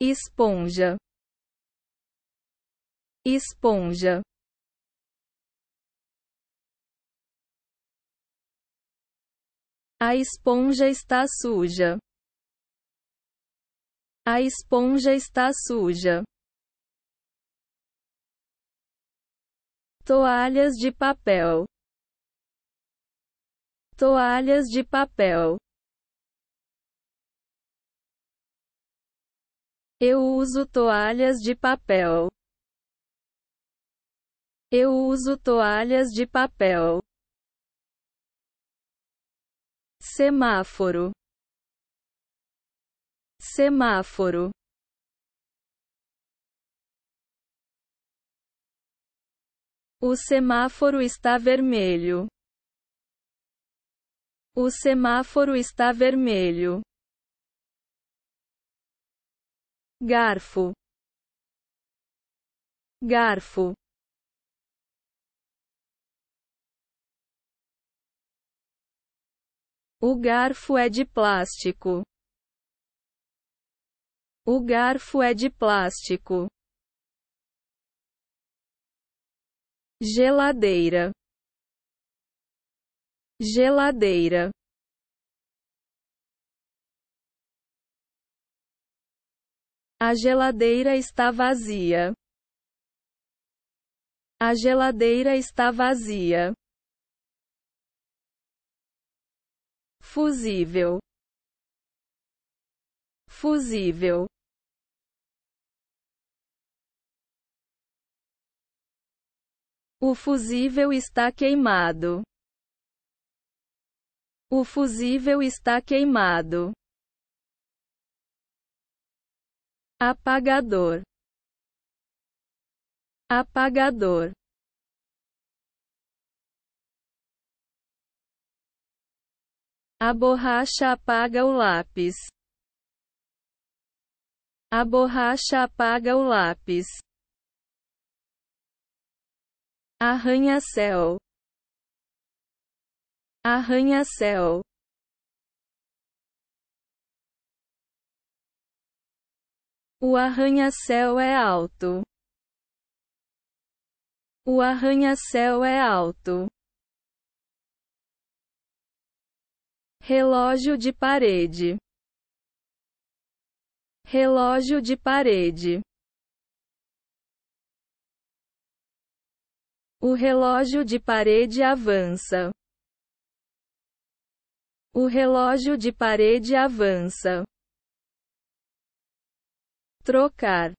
esponja, esponja. A esponja está suja. A esponja está suja. Toalhas de papel. Toalhas de papel. Eu uso toalhas de papel. Eu uso toalhas de papel. Semáforo. Semáforo. O semáforo está vermelho. O semáforo está vermelho garfo, garfo. O garfo é de plástico. O garfo é de plástico. Geladeira. Geladeira. A geladeira está vazia. A geladeira está vazia. Fusível. Fusível. O fusível está queimado. O fusível está queimado. apagador, apagador. A borracha apaga o lápis. A borracha apaga o lápis. Arranha-céu. Arranha-céu. O arranha-céu é alto. O arranha-céu é alto. Relógio de parede. Relógio de parede. O relógio de parede avança. O relógio de parede avança trocar,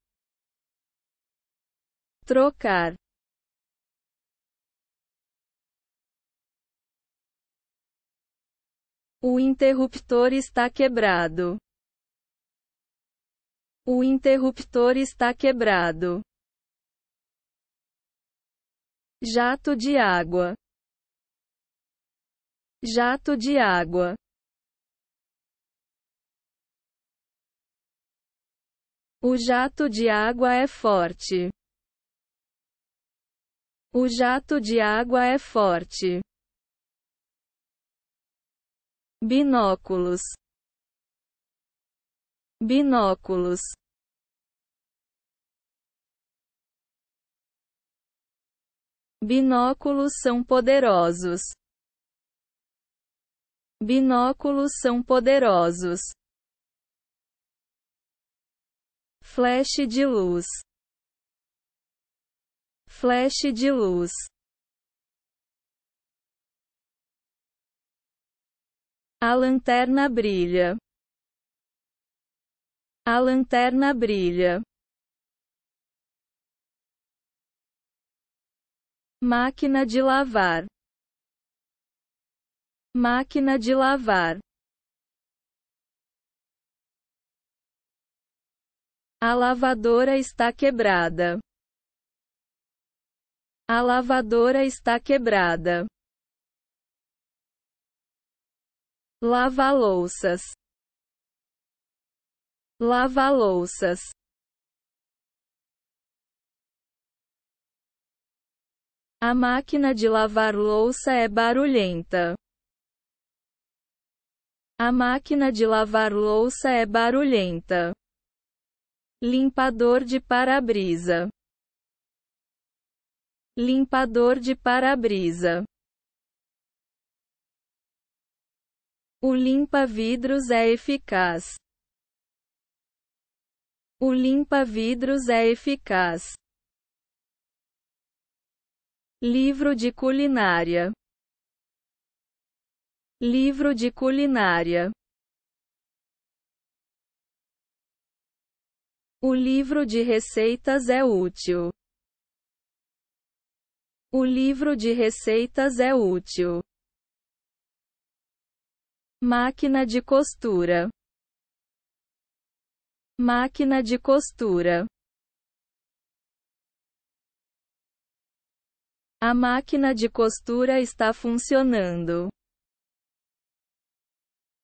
trocar. O interruptor está quebrado. O interruptor está quebrado. Jato de água. Jato de água. O jato de água é forte. O jato de água é forte. Binóculos. Binóculos. Binóculos são poderosos. Binóculos são poderosos. flash de luz, flash de luz. A lanterna brilha. A lanterna brilha. Máquina de lavar. Máquina de lavar. A lavadora está quebrada. A lavadora está quebrada. Lava louças. Lava louças. A máquina de lavar louça é barulhenta. A máquina de lavar louça é barulhenta limpador de para-brisa, limpador de para-brisa. O limpa-vidros é eficaz. O limpa-vidros é eficaz. Livro de culinária. Livro de culinária. O livro de receitas é útil. O livro de receitas é útil. Máquina de costura. Máquina de costura. A máquina de costura está funcionando.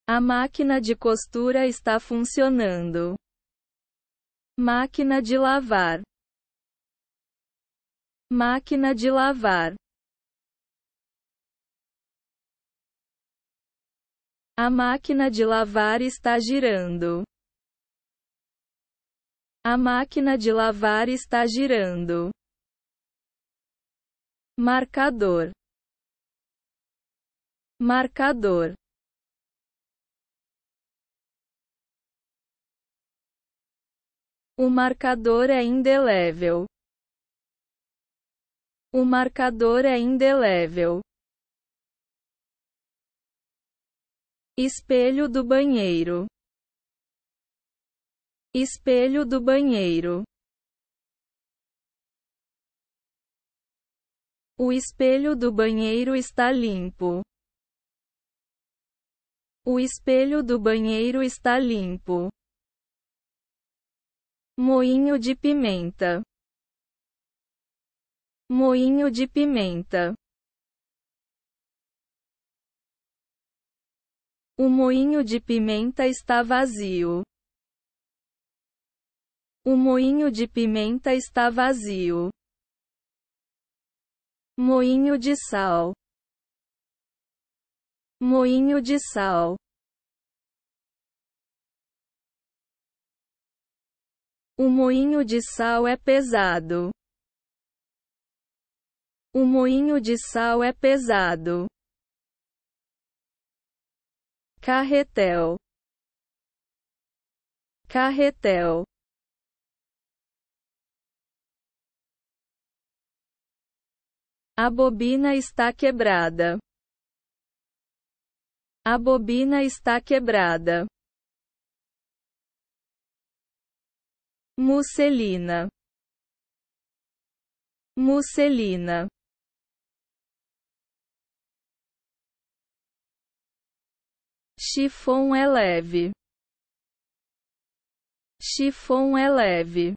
A máquina de costura está funcionando. Máquina de lavar. Máquina de lavar. A máquina de lavar está girando. A máquina de lavar está girando. Marcador. Marcador. O marcador é indelével. O marcador é indelével. Espelho do banheiro. Espelho do banheiro. O espelho do banheiro está limpo. O espelho do banheiro está limpo. Moinho de pimenta. Moinho de pimenta. O moinho de pimenta está vazio. O moinho de pimenta está vazio. Moinho de sal. Moinho de sal. O moinho de sal é pesado. O moinho de sal é pesado. Carretel. Carretel. A bobina está quebrada. A bobina está quebrada. Musselina. Musselina. Chifon é leve. Chifon é leve.